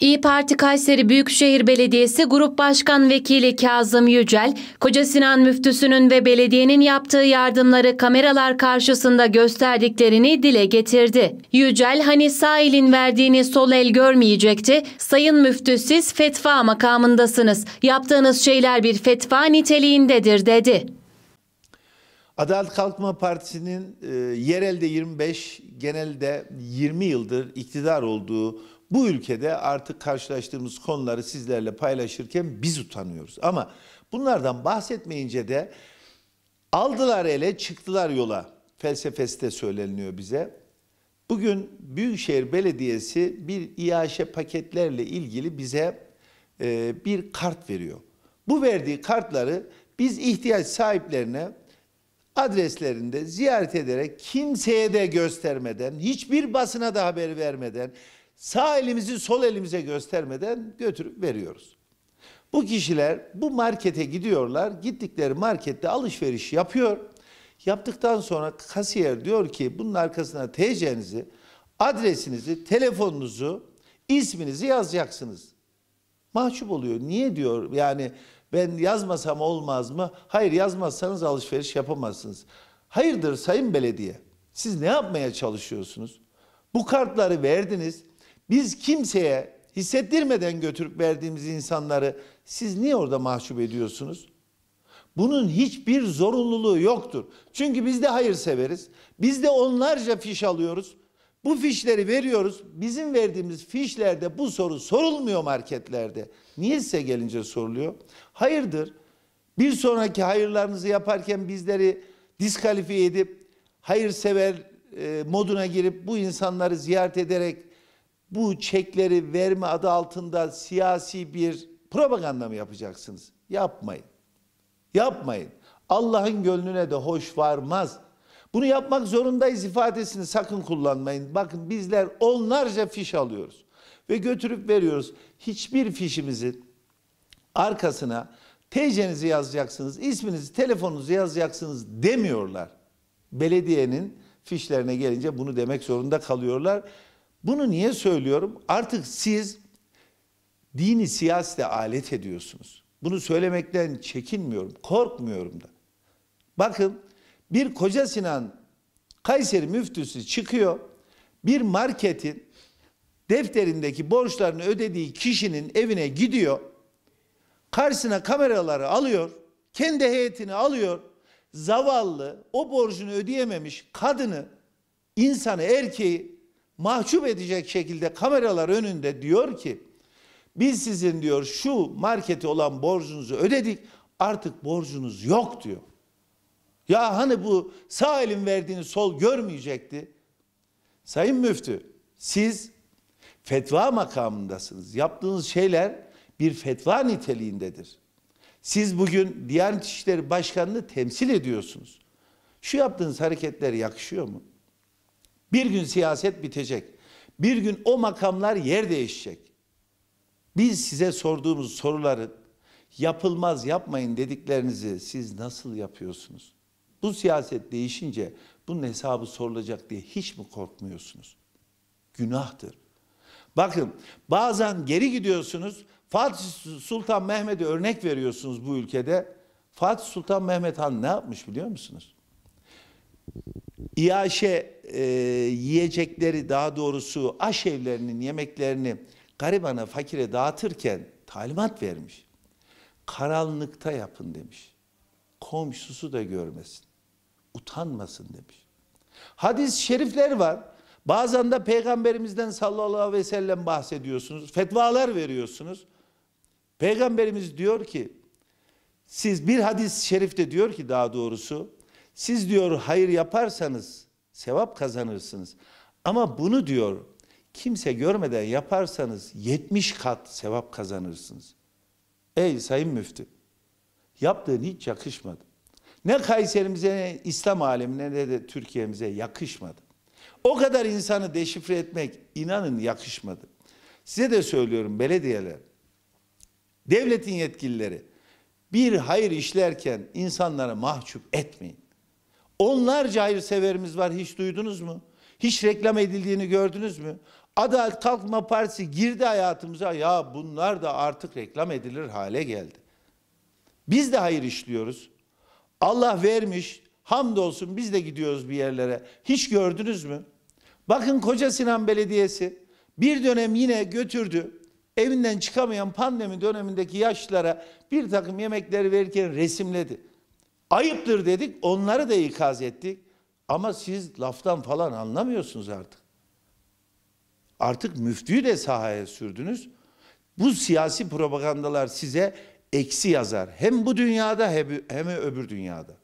İyi Parti Kayseri Büyükşehir Belediyesi Grup Başkan Vekili Kazım Yücel, Koca Sinan Müftüsü'nün ve belediyenin yaptığı yardımları kameralar karşısında gösterdiklerini dile getirdi. Yücel, hani sahilin verdiğini sol el görmeyecekti, sayın müftü siz fetva makamındasınız, yaptığınız şeyler bir fetva niteliğindedir dedi. Adalet Kalkınma Partisi'nin e, yerelde 25, genelde 20 yıldır iktidar olduğu bu ülkede artık karşılaştığımız konuları sizlerle paylaşırken biz utanıyoruz. Ama bunlardan bahsetmeyince de aldılar ele çıktılar yola felsefesi de söyleniyor bize. Bugün Büyükşehir Belediyesi bir İAŞ paketlerle ilgili bize e, bir kart veriyor. Bu verdiği kartları biz ihtiyaç sahiplerine adreslerinde ziyaret ederek kimseye de göstermeden, hiçbir basına da haber vermeden sağ elimizi sol elimize göstermeden götürüp veriyoruz. Bu kişiler bu markete gidiyorlar. Gittikleri markette alışveriş yapıyor. Yaptıktan sonra kasiyer diyor ki bunun arkasına TC'nizi, adresinizi, telefonunuzu, isminizi yazacaksınız. Mahcup oluyor. Niye diyor yani ben yazmasam olmaz mı? Hayır yazmazsanız alışveriş yapamazsınız. Hayırdır sayın belediye? Siz ne yapmaya çalışıyorsunuz? Bu kartları verdiniz. Biz kimseye hissettirmeden götürüp verdiğimiz insanları siz niye orada mahcup ediyorsunuz? Bunun hiçbir zorunluluğu yoktur. Çünkü biz de hayırseveriz. Biz de onlarca fiş alıyoruz. Bu fişleri veriyoruz. Bizim verdiğimiz fişlerde bu soru sorulmuyor marketlerde. Niye size gelince soruluyor? Hayırdır. Bir sonraki hayırlarınızı yaparken bizleri diskalifiye edip hayırsever e, moduna girip bu insanları ziyaret ederek bu çekleri verme adı altında siyasi bir propaganda mı yapacaksınız? Yapmayın. Yapmayın. Allah'ın gönlüne de hoş varmaz. Bunu yapmak zorundayız ifadesini sakın kullanmayın. Bakın bizler onlarca fiş alıyoruz ve götürüp veriyoruz. Hiçbir fişimizin arkasına TC'nizi yazacaksınız, isminizi, telefonunuzu yazacaksınız demiyorlar. Belediyenin fişlerine gelince bunu demek zorunda kalıyorlar. Bunu niye söylüyorum? Artık siz dini siyasete alet ediyorsunuz. Bunu söylemekten çekinmiyorum, korkmuyorum da. Bakın bir Koca Sinan Kayseri müftüsü çıkıyor. Bir marketin defterindeki borçlarını ödediği kişinin evine gidiyor. Karşısına kameraları alıyor. Kendi heyetini alıyor. Zavallı o borcunu ödeyememiş kadını, insanı, erkeği mahcup edecek şekilde kameralar önünde diyor ki biz sizin diyor şu marketi olan borcunuzu ödedik artık borcunuz yok diyor. Ya hani bu sağ elin verdiğini sol görmeyecekti. Sayın Müftü siz fetva makamındasınız. Yaptığınız şeyler bir fetva niteliğindedir. Siz bugün Diyanet İşleri Başkanı'nı temsil ediyorsunuz. Şu yaptığınız hareketler yakışıyor mu? Bir gün siyaset bitecek. Bir gün o makamlar yer değişecek. Biz size sorduğumuz soruları yapılmaz yapmayın dediklerinizi siz nasıl yapıyorsunuz? Bu siyaset değişince bunun hesabı sorulacak diye hiç mi korkmuyorsunuz? Günahtır. Bakın bazen geri gidiyorsunuz. Fatih Sultan Mehmet'e örnek veriyorsunuz bu ülkede. Fatih Sultan Mehmet Han ne yapmış biliyor musunuz? İAŞ'e e, yiyecekleri daha doğrusu aşevlerinin yemeklerini garibana fakire dağıtırken talimat vermiş. Karanlıkta yapın demiş. Komşusu da görmesin. Utanmasın demiş. hadis şerifler var. Bazen de peygamberimizden sallallahu aleyhi ve sellem bahsediyorsunuz. Fetvalar veriyorsunuz. Peygamberimiz diyor ki siz bir hadis şerifte diyor ki daha doğrusu siz diyor hayır yaparsanız sevap kazanırsınız. Ama bunu diyor kimse görmeden yaparsanız 70 kat sevap kazanırsınız. Ey Sayın Müftü, yaptığın hiç yakışmadı. Ne Kayserimize ne İslam alemine ne de Türkiye'mize yakışmadı. O kadar insanı deşifre etmek inanın yakışmadı. Size de söylüyorum belediyeler, devletin yetkilileri bir hayır işlerken insanları mahcup etmeyin. Onlarca hayırseverimiz var hiç duydunuz mu? Hiç reklam edildiğini gördünüz mü? Adalet Kalkınma Partisi girdi hayatımıza ya bunlar da artık reklam edilir hale geldi. Biz de hayır işliyoruz. Allah vermiş hamdolsun biz de gidiyoruz bir yerlere. Hiç gördünüz mü? Bakın Koca Sinan Belediyesi bir dönem yine götürdü. Evinden çıkamayan pandemi dönemindeki yaşlılara bir takım yemekleri verirken resimledi. Ayıptır dedik, onları da ikaz ettik. Ama siz laftan falan anlamıyorsunuz artık. Artık müftüyü de sahaya sürdünüz. Bu siyasi propagandalar size eksi yazar. Hem bu dünyada hem öbür dünyada.